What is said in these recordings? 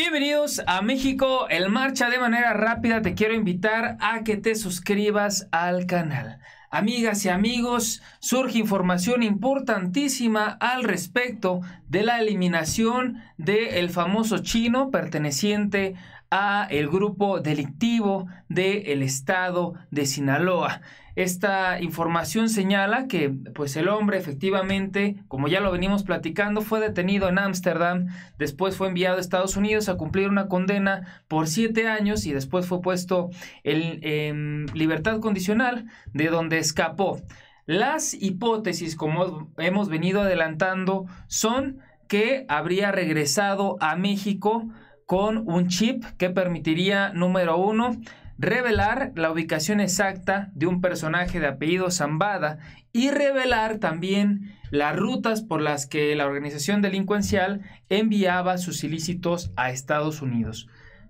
Bienvenidos a México, el marcha de manera rápida. Te quiero invitar a que te suscribas al canal. Amigas y amigos, surge información importantísima al respecto de la eliminación del el famoso chino perteneciente a el grupo delictivo del el estado de Sinaloa. Esta información señala que pues el hombre efectivamente, como ya lo venimos platicando, fue detenido en Ámsterdam, después fue enviado a Estados Unidos a cumplir una condena por siete años y después fue puesto en, en libertad condicional de donde escapó. Las hipótesis, como hemos venido adelantando, son que habría regresado a México con un chip que permitiría, número uno, revelar la ubicación exacta de un personaje de apellido Zambada y revelar también las rutas por las que la organización delincuencial enviaba sus ilícitos a Estados Unidos.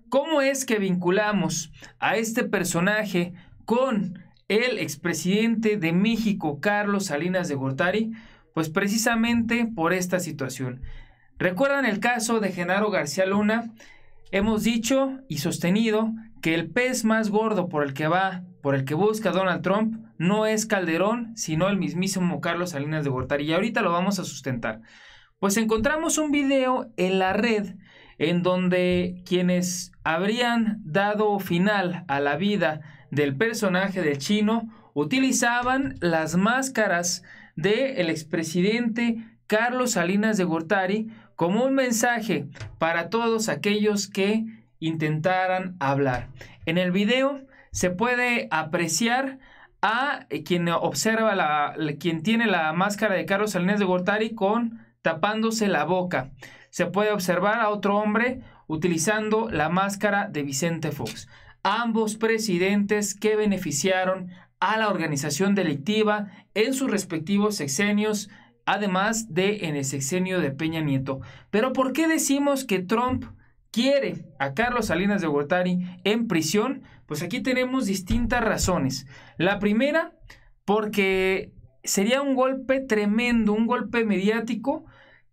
¿Cómo es que vinculamos a este personaje con el expresidente de México, Carlos Salinas de Gortari? Pues precisamente por esta situación. ¿Recuerdan el caso de Genaro García Luna? Hemos dicho y sostenido que el pez más gordo por el que va, por el que busca Donald Trump, no es Calderón, sino el mismísimo Carlos Salinas de Gortari. Y ahorita lo vamos a sustentar. Pues encontramos un video en la red en donde quienes habrían dado final a la vida del personaje del chino utilizaban las máscaras del expresidente Carlos Salinas de Gortari como un mensaje para todos aquellos que intentaran hablar. En el video se puede apreciar a eh, quien observa la, quien tiene la máscara de Carlos Salinas de Gortari con tapándose la boca. Se puede observar a otro hombre utilizando la máscara de Vicente Fox. Ambos presidentes que beneficiaron a la organización delictiva en sus respectivos sexenios, además de en el sexenio de Peña Nieto. Pero ¿por qué decimos que Trump quiere a Carlos Salinas de Gortari en prisión, pues aquí tenemos distintas razones. La primera, porque sería un golpe tremendo, un golpe mediático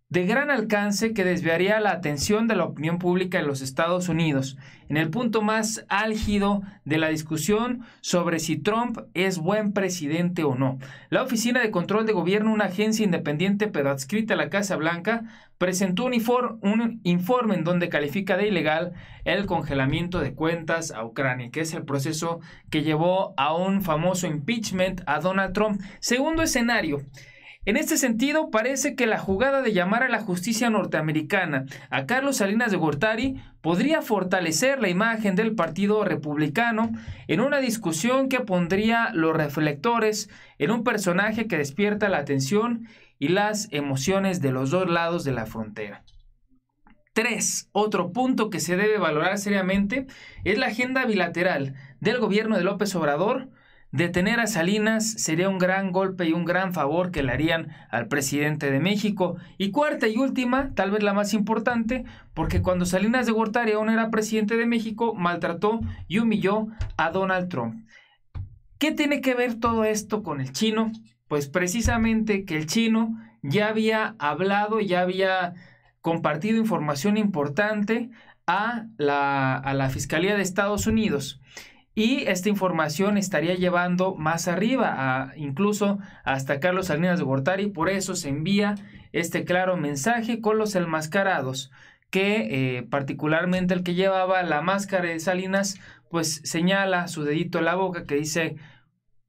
de gran alcance que desviaría la atención de la opinión pública en los Estados Unidos, en el punto más álgido de la discusión sobre si Trump es buen presidente o no. La Oficina de Control de Gobierno, una agencia independiente pero adscrita a la Casa Blanca, presentó un, informe en donde califica de ilegal el congelamiento de cuentas a Ucrania, que es el proceso que llevó a un famoso impeachment a Donald Trump. Segundo escenario, en este sentido, parece que la jugada de llamar a la justicia norteamericana a Carlos Salinas de Gortari podría fortalecer la imagen del Partido Republicano en una discusión que pondría los reflectores en un personaje que despierta la atención y las emociones de los dos lados de la frontera. 3. Otro punto que se debe valorar seriamente es la agenda bilateral del gobierno de López Obrador Detener a Salinas sería un gran golpe y un gran favor que le harían al presidente de México. Y cuarta y última, tal vez la más importante, porque cuando Salinas de Gortari aún era presidente de México, maltrató y humilló a Donald Trump. ¿Qué tiene que ver todo esto con el chino? Pues precisamente que el chino ya había hablado, ya había compartido información importante a la, a la Fiscalía de Estados Unidos y esta información estaría llevando más arriba, incluso hasta Carlos Salinas de Gortari. Por eso se envía este claro mensaje con los enmascarados, que eh, particularmente el que llevaba la máscara de Salinas, pues señala su dedito en la boca que dice,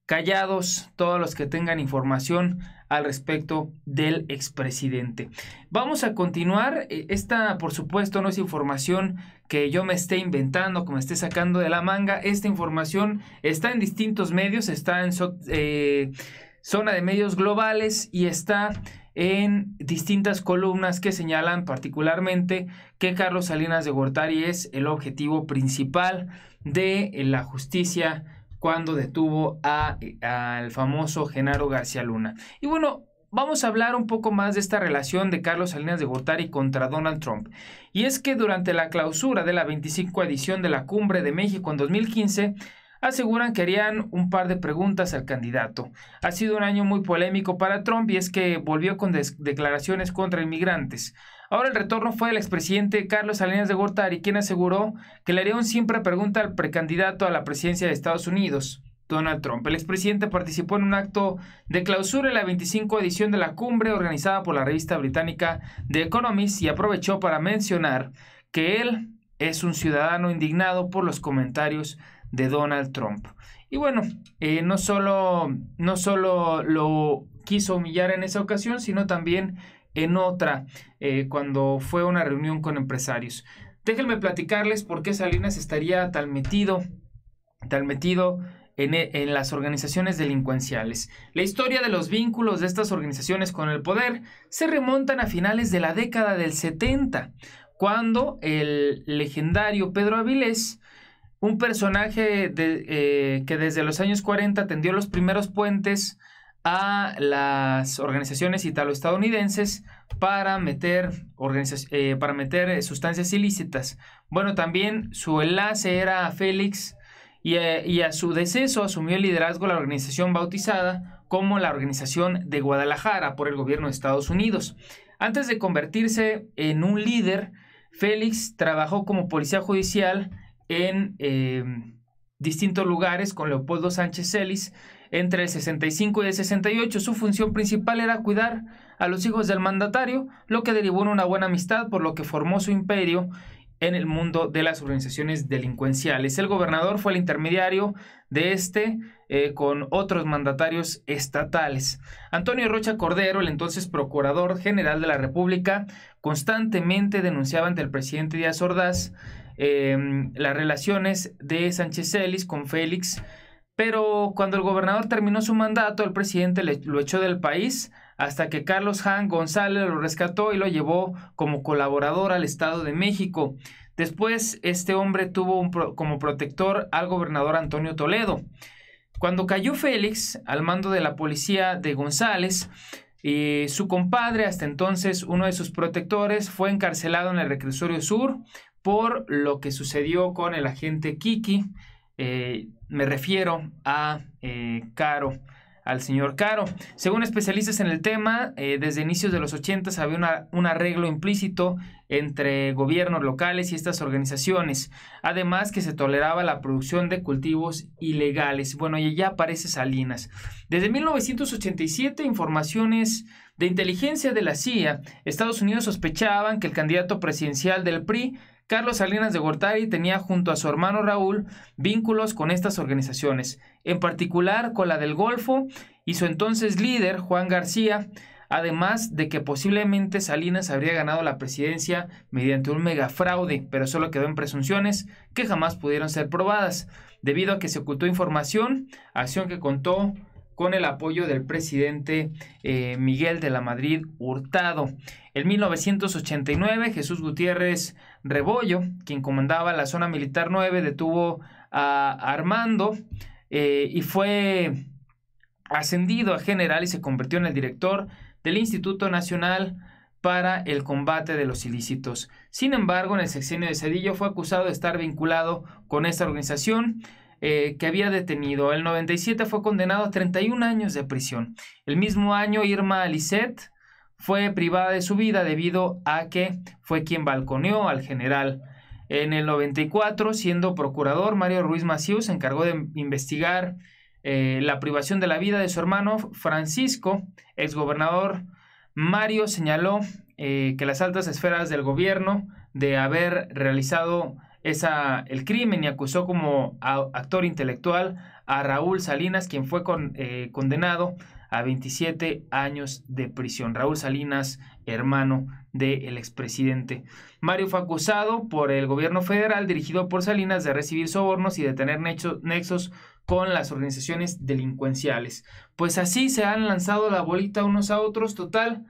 callados todos los que tengan información al respecto del expresidente. Vamos a continuar. Eh, esta, por supuesto, no es información que yo me esté inventando, que me esté sacando de la manga. Esta información está en distintos medios, está en eh, zona de medios globales y está en distintas columnas que señalan particularmente que Carlos Salinas de Gortari es el objetivo principal de la justicia cuando detuvo al famoso Genaro García Luna. Y bueno, vamos a hablar un poco más de esta relación de Carlos Salinas de Gortari contra Donald Trump. Y es que durante la clausura de la 25 edición de la Cumbre de México en 2015, aseguran que harían un par de preguntas al candidato. Ha sido un año muy polémico para Trump y es que volvió con declaraciones contra inmigrantes. Ahora el retorno fue del expresidente Carlos Salinas de Gortari, quien aseguró que le haría un pregunta al precandidato a la presidencia de Estados Unidos, Donald Trump. El expresidente participó en un acto de clausura en la 25 edición de la cumbre organizada por la revista británica The Economist y aprovechó para mencionar que él es un ciudadano indignado por los comentarios de Donald Trump. Y bueno, eh, no, solo, no solo lo quiso humillar en esa ocasión, sino también en otra eh, cuando fue una reunión con empresarios. Déjenme platicarles por qué Salinas estaría tan metido, tan metido e, en, las organizaciones delincuenciales. La historia de los vínculos de estas organizaciones con el poder se remontan a finales de la década del 70, cuando el legendario Pedro Avilés, un personaje eh, que desde los años 40 tendió los primeros puentes a las organizaciones italo-estadounidenses para meter, eh, para meter eh, sustancias ilícitas. Bueno, también su enlace era a Félix y a, su deceso asumió el liderazgo la organización bautizada como la Organización de Guadalajara por el gobierno de Estados Unidos. Antes de convertirse en un líder, Félix trabajó como policía judicial en eh, distintos lugares con Leopoldo Sánchez Celis entre el 65 y el 68 su función principal era cuidar a los hijos del mandatario, lo que derivó en una buena amistad por lo que formó su imperio en el mundo de las organizaciones delincuenciales. El gobernador fue el intermediario de este eh, con otros mandatarios estatales. Antonio Rocha Cordero, el entonces procurador general de la República, constantemente denunciaba ante el presidente Díaz Ordaz em, las relaciones de Sánchez Celis con Félix pero cuando el gobernador terminó su mandato, el presidente lo echó del país hasta que Carlos Han González lo rescató y lo llevó como colaborador al Estado de México. Después, este hombre tuvo un como protector al gobernador Antonio Toledo. Cuando cayó Félix al mando de la policía de González, y eh, su compadre, hasta entonces uno de sus protectores, fue encarcelado en el reclusorio sur por lo que sucedió con el agente Kiki. Eh, me refiero a eh, Caro al señor Caro. Según especialistas en el tema, eh, desde inicios de los 80 había un arreglo implícito entre gobiernos locales y estas organizaciones, además que se toleraba la producción de cultivos ilegales. Bueno, y ya aparece Salinas. Desde 1987, informaciones de inteligencia de la CIA, Estados Unidos sospechaban que el candidato presidencial del PRI, Carlos Salinas de Gortari, tenía junto a su hermano Raúl vínculos con estas organizaciones, en particular con la del Golfo y su entonces líder, Juan García, además de que posiblemente Salinas habría ganado la presidencia mediante un megafraude, pero solo quedó en presunciones que jamás pudieron ser probadas, debido a que se ocultó información, acción que contó con el apoyo del presidente eh, Miguel de la Madrid Hurtado. En 1989, Jesús Gutiérrez Rebollo, quien comandaba la zona militar 9, detuvo a Armando eh, y fue ascendido a general y se convirtió en el director del Instituto Nacional para el combate de los ilícitos. Sin embargo, en el sexenio de Cedillo fue acusado de estar vinculado con esta organización eh, que había detenido. El 97 fue condenado a 31 años de prisión. El mismo año, Irma Alicet fue privada de su vida debido a que fue quien balconeó al general. En el 94, siendo procurador, Mario Ruiz Maciú se encargó de investigar eh, la privación de la vida de su hermano Francisco, exgobernador. Mario señaló eh, que las altas esferas del gobierno de haber realizado es el crimen y acusó como actor intelectual a Raúl Salinas, quien fue eh, condenado a 27 años de prisión. Raúl Salinas, hermano del expresidente. Mario fue acusado por el gobierno federal dirigido por Salinas de recibir sobornos y de tener nexos con las organizaciones delincuenciales. Pues así se han lanzado la bolita unos a otros, total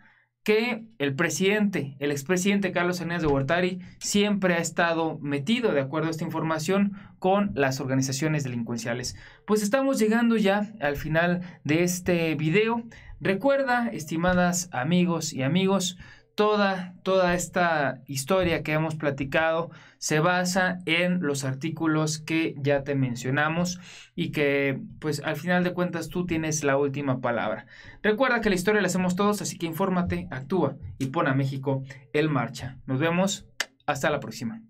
que el presidente, el expresidente Carlos Hernández de Huertari, siempre ha estado metido, de acuerdo a esta información, con las organizaciones delincuenciales. Pues estamos llegando ya al final de este video. Recuerda, estimadas amigos y amigos, toda, toda esta historia que hemos platicado se basa en los artículos que ya te mencionamos y que pues al final de cuentas tú tienes la última palabra. Recuerda que la historia la hacemos todos, así que infórmate, actúa y pon a México en marcha. Nos vemos, hasta la próxima.